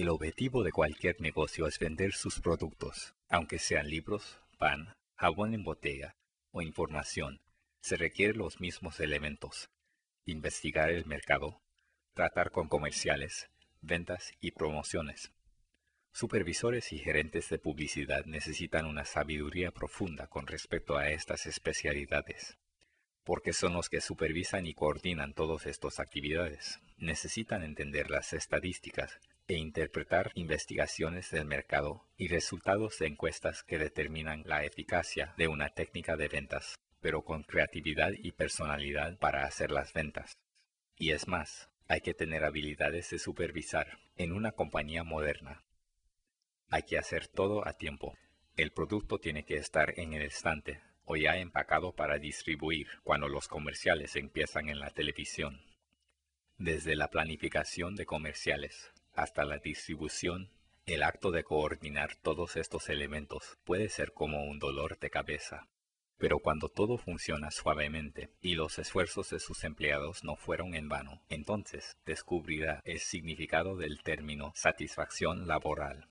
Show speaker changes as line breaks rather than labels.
El objetivo de cualquier negocio es vender sus productos, aunque sean libros, pan, jabón en botella o información. Se requieren los mismos elementos. Investigar el mercado, tratar con comerciales, ventas y promociones. Supervisores y gerentes de publicidad necesitan una sabiduría profunda con respecto a estas especialidades, porque son los que supervisan y coordinan todas estas actividades. Necesitan entender las estadísticas, e interpretar investigaciones del mercado y resultados de encuestas que determinan la eficacia de una técnica de ventas, pero con creatividad y personalidad para hacer las ventas. Y es más, hay que tener habilidades de supervisar en una compañía moderna. Hay que hacer todo a tiempo. El producto tiene que estar en el estante o ya empacado para distribuir cuando los comerciales empiezan en la televisión. Desde la planificación de comerciales hasta la distribución, el acto de coordinar todos estos elementos puede ser como un dolor de cabeza. Pero cuando todo funciona suavemente y los esfuerzos de sus empleados no fueron en vano, entonces descubrirá el significado del término satisfacción laboral.